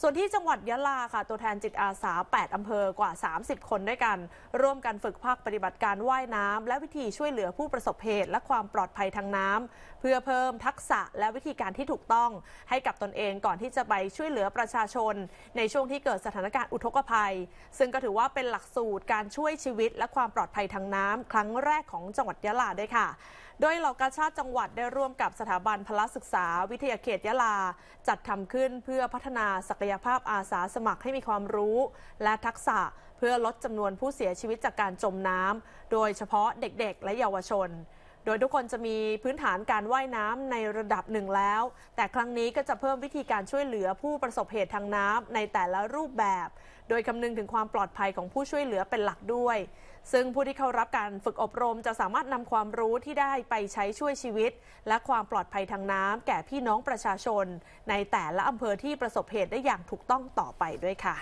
ส่วนที่จังหวัดยะลาค่ะตัวแทนจิตอาสา 8 อำเภอกว่า 30 คนด้วยกัน ร่วมกันฝึกภาคปฏิบัติการว่ายน้ำและวิธีช่วยเหลือผู้ประสบเหตุและความปลอดภัยทางน้ำ เพื่อเพิ่มทักษะและวิธีการที่ถูกต้องให้กับตนเองก่อนที่จะไปช่วยเหลือประชาชนในช่วงที่เกิดสถานการณ์อุทกภัย ซึ่งก็ถือว่าเป็นหลักสูตรการช่วยชีวิต และความปลอดภัยทางน้ำครั้งแรกของจังหวัดยะลาด้วยค่ะโดยเหล่ากาชาติจังหวัดได้ร่วมกับสถาบันพละศึกษาวิทยาเขตยะลาจัดทำขึ้นเพื่อพัฒนาศักยภาพอาสาสมัครให้มีความรู้ และทักษะเพื่อลดจำนวนผู้เสียชีวิตจากการจมน้ำโดยเฉพาะเด็ก ๆ และเยาวชนโดยทุกคนจะมีพื้นฐานการว่ายน้ำในระดับหนึ่งแล้ว แต่ครั้งนี้ก็จะเพิ่มวิธีการช่วยเหลือผู้ประสบเหตุทางน้ำ ในแต่ละรูปแบบ โดยคำนึงถึงความปลอดภัยของผู้ช่วยเหลือเป็นหลักด้วย ซึ่งผู้ที่เข้ารับการฝึกอบรมจะสามารถนำความรู้ที่ได้ไปใช้ช่วยชีวิต และความปลอดภัยทางน้ำแก่พี่น้องประชาชน ในแต่ละอำเภอที่ประสบเหตุได้อย่างถูกต้องต่อไปด้วยค่ะ